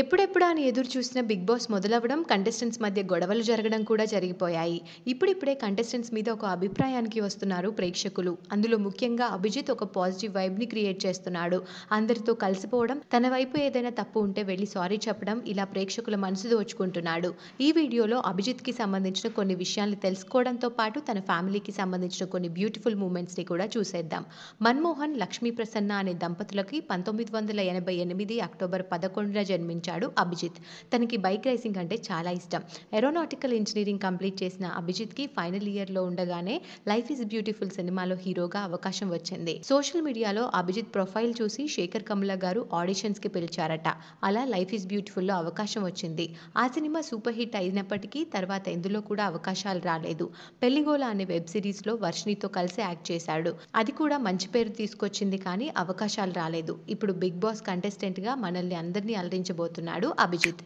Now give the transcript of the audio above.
ఎప్పుడెప్పుడు అని ఎదురు చూసిన బిగ్ బాస్ మొదలవ్వడం కంటెస్టెంట్స్ మధ్య గొడవలు జరగడం కూడా జరిగిపోయాయి ఇప్పుడిప్పుడే కంటెస్టెంట్స్ మీద ఒక అభిప్రాయానికి వస్తున్నారు ప్రేక్షకులు అందులో ముఖ్యంగా అభిజిత్ ఒక పాజిటివ్ వైబ్ని క్రియేట్ చేస్తున్నాడు అందరితో కలిసిపోవడం తన వైపు ఏదైనా తప్పు ఉంటే వెళ్ళి సారీ చెప్పడం ఇలా ప్రేక్షకుల మనసు దోచుకుంటున్నాడు ఈ వీడియోలో అభిజిత్కి సంబంధించిన కొన్ని విషయాలు తెలుసుకోవడంతో పాటు తన ఫ్యామిలీకి సంబంధించిన కొన్ని బ్యూటిఫుల్ మూమెంట్స్ని కూడా చూసేద్దాం మన్మోహన్ లక్ష్మీ ప్రసన్న అనే దంపతులకి పంతొమ్మిది వందల ఎనభై ఎనిమిది అక్టోబర్ పదకొండున జన్మించారు నిర్వహించాడు అభిజిత్ తనకి బైక్ రేసింగ్ అంటే చాలా ఇష్టం ఏరోనాటికల్ ఇంజనీరింగ్ కంప్లీట్ చేసిన అభిజిత్కి ఫైనల్ ఇయర్లో ఉండగానే లైఫ్ ఇస్ బ్యూటిఫుల్ సినిమాలో హీరోగా అవకాశం వచ్చింది సోషల్ మీడియాలో అభిజిత్ ప్రొఫైల్ చూసి శేఖర్ కమల గారు ఆడిషన్స్కి పిలిచారట అలా లైఫ్ బ్యూటిఫుల్ బ్యూటిఫుల్లో అవకాశం వచ్చింది ఆ సినిమా సూపర్ హిట్ అయినప్పటికీ తర్వాత ఇందులో కూడా అవకాశాలు రాలేదు పెళ్లిగోల అనే వెబ్ సిరీస్లో వర్షినితో కలిసి యాక్ట్ చేశాడు అది కూడా మంచి పేరు తీసుకొచ్చింది కానీ అవకాశాలు రాలేదు ఇప్పుడు బిగ్ బాస్ కంటెస్టెంట్గా మనల్ని అందరినీ అలరించబోతుంది చేయబోతున్నాడు అభిజిత్